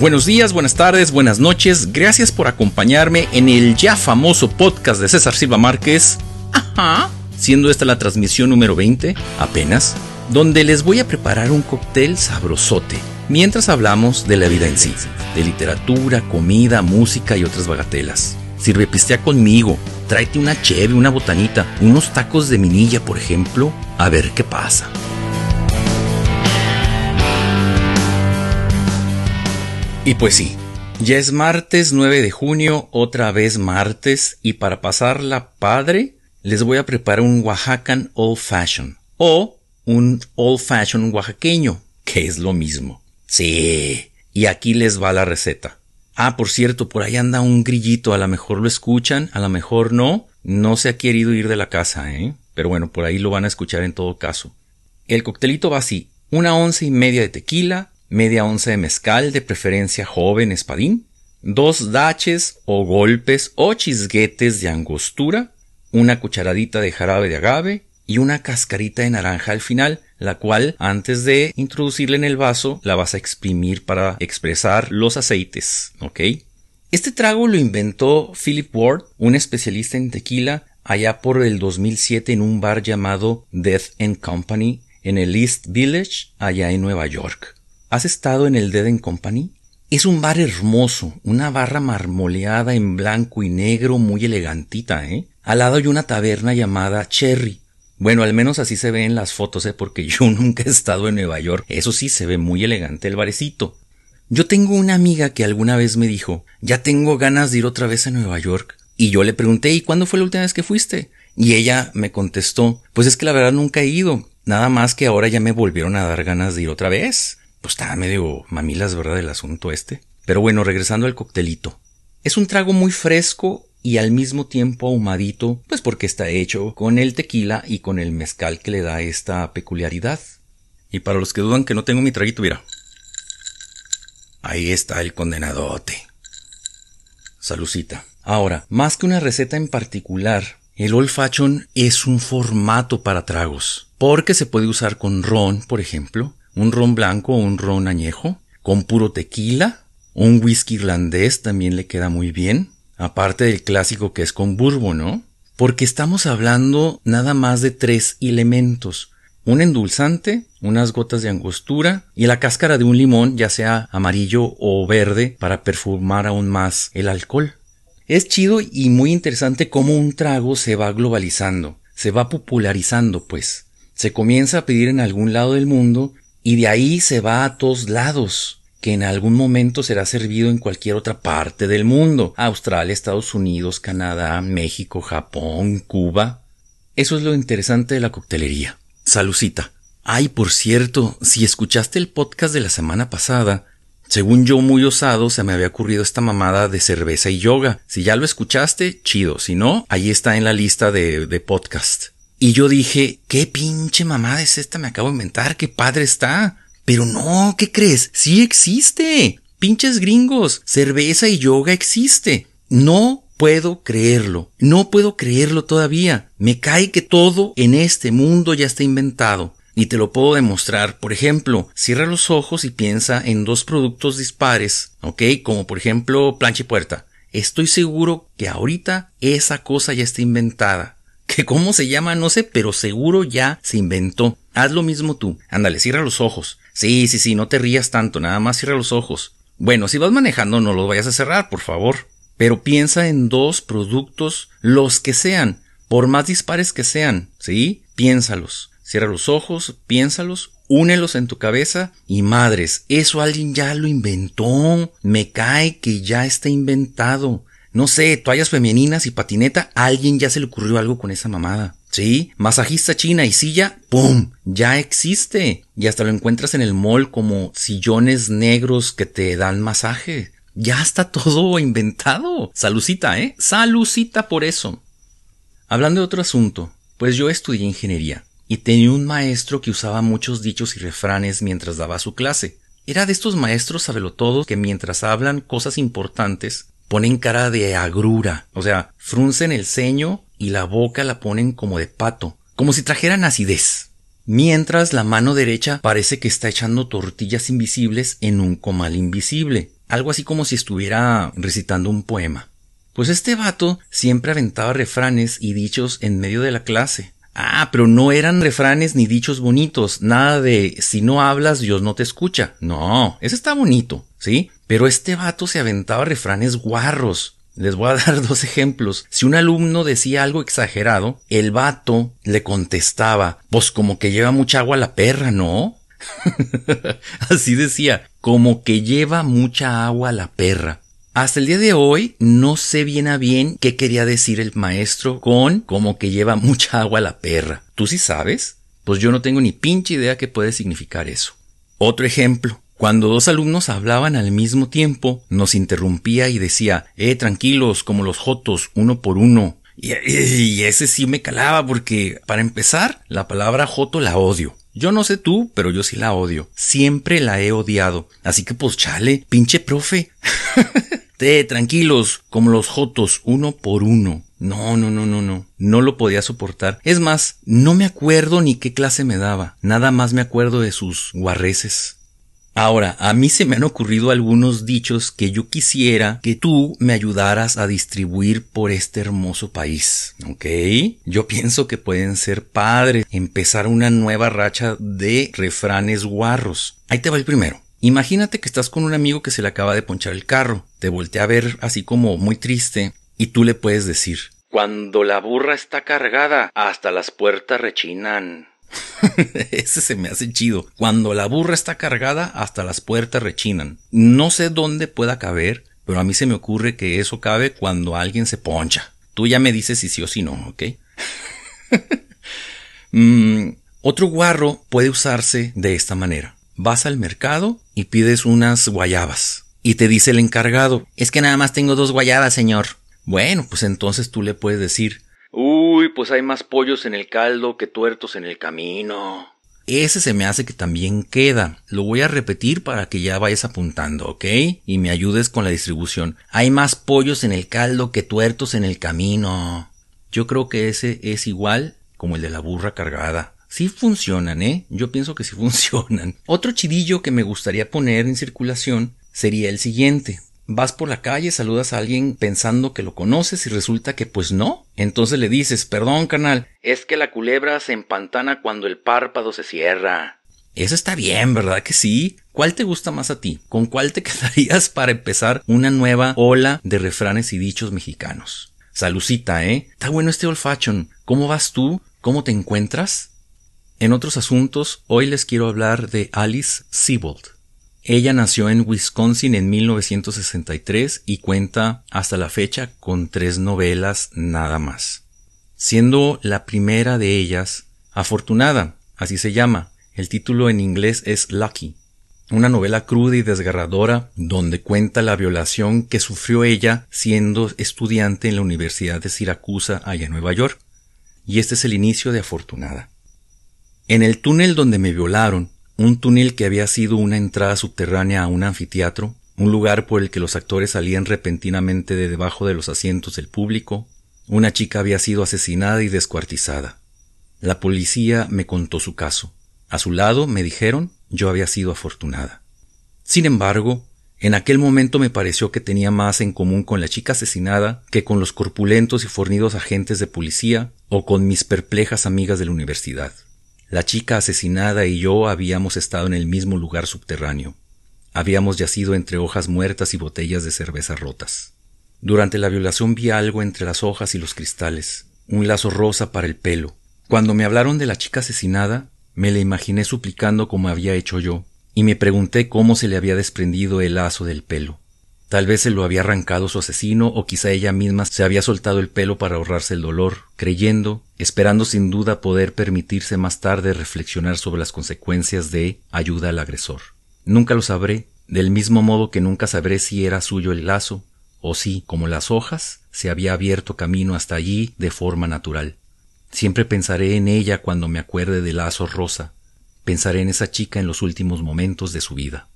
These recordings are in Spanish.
Buenos días, buenas tardes, buenas noches. Gracias por acompañarme en el ya famoso podcast de César Silva Márquez. Ajá. Siendo esta la transmisión número 20, apenas, donde les voy a preparar un cóctel sabrosote mientras hablamos de la vida en sí, de literatura, comida, música y otras bagatelas. Sirve pistea conmigo, tráete una cheve, una botanita, unos tacos de minilla, por ejemplo, a ver qué pasa. Y pues sí, ya es martes 9 de junio, otra vez martes, y para pasarla padre, les voy a preparar un Oaxacan Old Fashion, o un Old Fashion oaxaqueño, que es lo mismo. Sí, y aquí les va la receta. Ah, por cierto, por ahí anda un grillito, a lo mejor lo escuchan, a lo mejor no, no se ha querido ir de la casa, ¿eh? Pero bueno, por ahí lo van a escuchar en todo caso. El coctelito va así, una once y media de tequila, media onza de mezcal, de preferencia joven espadín, dos daches o golpes o chisguetes de angostura, una cucharadita de jarabe de agave y una cascarita de naranja al final, la cual antes de introducirla en el vaso la vas a exprimir para expresar los aceites, ¿ok? Este trago lo inventó Philip Ward, un especialista en tequila, allá por el 2007 en un bar llamado Death Company en el East Village, allá en Nueva York. ¿Has estado en el Dead and Company? Es un bar hermoso, una barra marmoleada en blanco y negro muy elegantita, ¿eh? Al lado hay una taberna llamada Cherry. Bueno, al menos así se ve en las fotos, ¿eh? Porque yo nunca he estado en Nueva York. Eso sí, se ve muy elegante el barecito. Yo tengo una amiga que alguna vez me dijo, ya tengo ganas de ir otra vez a Nueva York. Y yo le pregunté, ¿y cuándo fue la última vez que fuiste? Y ella me contestó, pues es que la verdad nunca he ido, nada más que ahora ya me volvieron a dar ganas de ir otra vez pues está medio mamilas, ¿verdad? El asunto este. Pero bueno, regresando al coctelito. Es un trago muy fresco y al mismo tiempo ahumadito, pues porque está hecho con el tequila y con el mezcal que le da esta peculiaridad. Y para los que dudan que no tengo mi traguito, mira. Ahí está el condenadote. Salucita. Ahora, más que una receta en particular, el old es un formato para tragos, porque se puede usar con ron, por ejemplo, un ron blanco o un ron añejo, con puro tequila, un whisky irlandés también le queda muy bien, aparte del clásico que es con burbo, ¿no? Porque estamos hablando nada más de tres elementos, un endulzante, unas gotas de angostura y la cáscara de un limón, ya sea amarillo o verde, para perfumar aún más el alcohol. Es chido y muy interesante cómo un trago se va globalizando, se va popularizando, pues. Se comienza a pedir en algún lado del mundo y de ahí se va a todos lados que en algún momento será servido en cualquier otra parte del mundo. Australia, Estados Unidos, Canadá, México, Japón, Cuba. Eso es lo interesante de la coctelería. Salucita. Ay, por cierto, si escuchaste el podcast de la semana pasada, según yo muy osado se me había ocurrido esta mamada de cerveza y yoga. Si ya lo escuchaste, chido. Si no, ahí está en la lista de, de podcast. Y yo dije, qué pinche mamada es esta, me acabo de inventar, qué padre está. Pero no, ¿qué crees? Sí existe. Pinches gringos, cerveza y yoga existe. No puedo creerlo. No puedo creerlo todavía. Me cae que todo en este mundo ya está inventado. Y te lo puedo demostrar. Por ejemplo, cierra los ojos y piensa en dos productos dispares, ¿ok? Como por ejemplo plancha y puerta. Estoy seguro que ahorita esa cosa ya está inventada que cómo se llama no sé, pero seguro ya se inventó. Haz lo mismo tú. Ándale, cierra los ojos. Sí, sí, sí, no te rías tanto, nada más cierra los ojos. Bueno, si vas manejando no los vayas a cerrar, por favor. Pero piensa en dos productos, los que sean, por más dispares que sean, ¿sí? Piénsalos. Cierra los ojos, piénsalos, únelos en tu cabeza y madres, eso alguien ya lo inventó. Me cae que ya está inventado no sé, toallas femeninas y patineta, a alguien ya se le ocurrió algo con esa mamada. Sí, masajista china y silla, ¡pum! Ya existe. Y hasta lo encuentras en el mall como sillones negros que te dan masaje. Ya está todo inventado. Salucita, ¿eh? Salucita por eso. Hablando de otro asunto, pues yo estudié ingeniería y tenía un maestro que usaba muchos dichos y refranes mientras daba su clase. Era de estos maestros todo que mientras hablan cosas importantes ponen cara de agrura, o sea, fruncen el ceño y la boca la ponen como de pato, como si trajeran acidez. Mientras la mano derecha parece que está echando tortillas invisibles en un comal invisible, algo así como si estuviera recitando un poema. Pues este vato siempre aventaba refranes y dichos en medio de la clase, Ah, pero no eran refranes ni dichos bonitos, nada de si no hablas Dios no te escucha. No, ese está bonito, ¿sí? Pero este vato se aventaba refranes guarros. Les voy a dar dos ejemplos. Si un alumno decía algo exagerado, el vato le contestaba, pues como que lleva mucha agua la perra, ¿no? Así decía, como que lleva mucha agua la perra. Hasta el día de hoy no sé bien a bien qué quería decir el maestro con como que lleva mucha agua a la perra. ¿Tú sí sabes? Pues yo no tengo ni pinche idea qué puede significar eso. Otro ejemplo. Cuando dos alumnos hablaban al mismo tiempo, nos interrumpía y decía, eh, tranquilos, como los jotos, uno por uno. Y, y, ese sí me calaba porque, para empezar, la palabra joto la odio. Yo no sé tú, pero yo sí la odio. Siempre la he odiado. Así que pues chale, pinche profe. Te, tranquilos, como los jotos, uno por uno. No, no, no, no, no. No lo podía soportar. Es más, no me acuerdo ni qué clase me daba. Nada más me acuerdo de sus guarreces. Ahora, a mí se me han ocurrido algunos dichos que yo quisiera que tú me ayudaras a distribuir por este hermoso país. ¿Ok? Yo pienso que pueden ser padres, empezar una nueva racha de refranes guarros. Ahí te va el primero. Imagínate que estás con un amigo que se le acaba de ponchar el carro, te voltea a ver así como muy triste, y tú le puedes decir Cuando la burra está cargada, hasta las puertas rechinan. Ese se me hace chido. Cuando la burra está cargada, hasta las puertas rechinan. No sé dónde pueda caber, pero a mí se me ocurre que eso cabe cuando alguien se poncha. Tú ya me dices si sí o si no, ¿ok? Mm, otro guarro puede usarse de esta manera vas al mercado y pides unas guayabas. Y te dice el encargado, es que nada más tengo dos guayabas, señor. Bueno, pues entonces tú le puedes decir, uy, pues hay más pollos en el caldo que tuertos en el camino. Ese se me hace que también queda. Lo voy a repetir para que ya vayas apuntando, ¿ok? Y me ayudes con la distribución. Hay más pollos en el caldo que tuertos en el camino. Yo creo que ese es igual como el de la burra cargada. Sí funcionan, ¿eh? Yo pienso que sí funcionan. Otro chidillo que me gustaría poner en circulación sería el siguiente. Vas por la calle, saludas a alguien pensando que lo conoces y resulta que pues no. Entonces le dices, perdón, canal, es que la culebra se empantana cuando el párpado se cierra. Eso está bien, ¿verdad que sí? ¿Cuál te gusta más a ti? ¿Con cuál te quedarías para empezar una nueva ola de refranes y dichos mexicanos? Salucita, ¿eh? Está bueno este old ¿Cómo vas tú? ¿Cómo te encuentras? En otros asuntos, hoy les quiero hablar de Alice Sebold. Ella nació en Wisconsin en 1963 y cuenta hasta la fecha con tres novelas nada más. Siendo la primera de ellas, Afortunada, así se llama, el título en inglés es Lucky, una novela cruda y desgarradora donde cuenta la violación que sufrió ella siendo estudiante en la Universidad de Siracusa, allá en Nueva York. Y este es el inicio de Afortunada. En el túnel donde me violaron, un túnel que había sido una entrada subterránea a un anfiteatro, un lugar por el que los actores salían repentinamente de debajo de los asientos del público, una chica había sido asesinada y descuartizada. La policía me contó su caso. A su lado, me dijeron, yo había sido afortunada. Sin embargo, en aquel momento me pareció que tenía más en común con la chica asesinada que con los corpulentos y fornidos agentes de policía o con mis perplejas amigas de la universidad. La chica asesinada y yo habíamos estado en el mismo lugar subterráneo. Habíamos yacido entre hojas muertas y botellas de cerveza rotas. Durante la violación vi algo entre las hojas y los cristales, un lazo rosa para el pelo. Cuando me hablaron de la chica asesinada, me la imaginé suplicando como había hecho yo, y me pregunté cómo se le había desprendido el lazo del pelo. Tal vez se lo había arrancado su asesino o quizá ella misma se había soltado el pelo para ahorrarse el dolor, creyendo, esperando sin duda poder permitirse más tarde reflexionar sobre las consecuencias de ayuda al agresor. Nunca lo sabré, del mismo modo que nunca sabré si era suyo el lazo, o si, como las hojas, se había abierto camino hasta allí de forma natural. Siempre pensaré en ella cuando me acuerde del lazo rosa, pensaré en esa chica en los últimos momentos de su vida.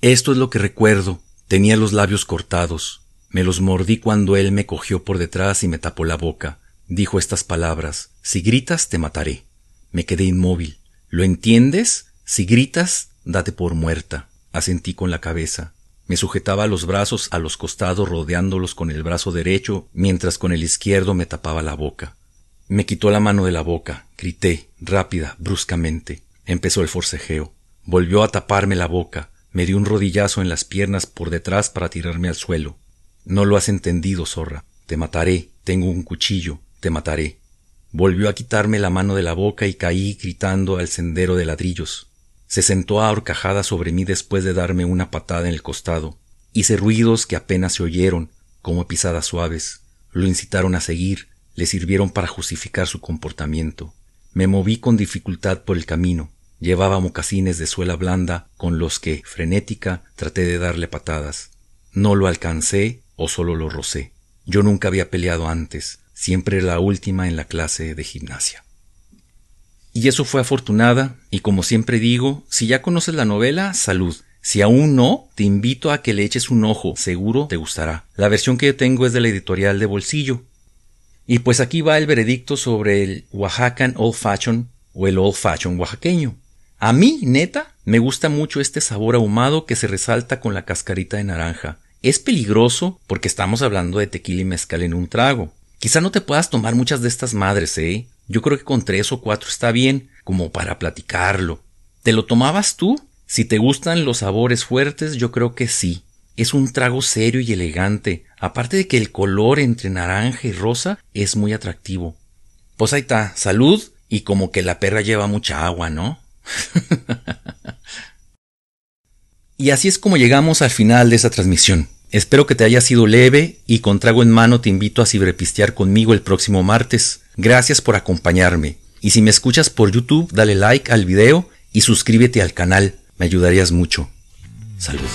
Esto es lo que recuerdo, Tenía los labios cortados. Me los mordí cuando él me cogió por detrás y me tapó la boca. Dijo estas palabras Si gritas, te mataré. Me quedé inmóvil. ¿Lo entiendes? Si gritas, date por muerta. Asentí con la cabeza. Me sujetaba los brazos a los costados rodeándolos con el brazo derecho, mientras con el izquierdo me tapaba la boca. Me quitó la mano de la boca, grité, rápida, bruscamente. Empezó el forcejeo. Volvió a taparme la boca. Me dio un rodillazo en las piernas por detrás para tirarme al suelo. No lo has entendido, zorra. Te mataré. Tengo un cuchillo. Te mataré. Volvió a quitarme la mano de la boca y caí gritando al sendero de ladrillos. Se sentó a sobre mí después de darme una patada en el costado. Hice ruidos que apenas se oyeron, como pisadas suaves. Lo incitaron a seguir, le sirvieron para justificar su comportamiento. Me moví con dificultad por el camino. Llevaba mocasines de suela blanda con los que, frenética, traté de darle patadas. No lo alcancé o solo lo rocé. Yo nunca había peleado antes, siempre la última en la clase de gimnasia. Y eso fue afortunada, y como siempre digo, si ya conoces la novela, salud. Si aún no, te invito a que le eches un ojo, seguro te gustará. La versión que yo tengo es de la editorial de Bolsillo. Y pues aquí va el veredicto sobre el Oaxacan Old Fashion o el Old Fashion oaxaqueño. A mí, neta, me gusta mucho este sabor ahumado que se resalta con la cascarita de naranja. Es peligroso porque estamos hablando de tequila y mezcal en un trago. Quizá no te puedas tomar muchas de estas madres, ¿eh? Yo creo que con tres o cuatro está bien, como para platicarlo. ¿Te lo tomabas tú? Si te gustan los sabores fuertes, yo creo que sí. Es un trago serio y elegante, aparte de que el color entre naranja y rosa es muy atractivo. Pues ahí está, salud y como que la perra lleva mucha agua, ¿no? y así es como llegamos al final de esta transmisión. Espero que te haya sido leve y con trago en mano te invito a ciberpistear conmigo el próximo martes. Gracias por acompañarme. Y si me escuchas por YouTube, dale like al video y suscríbete al canal. Me ayudarías mucho. Salud.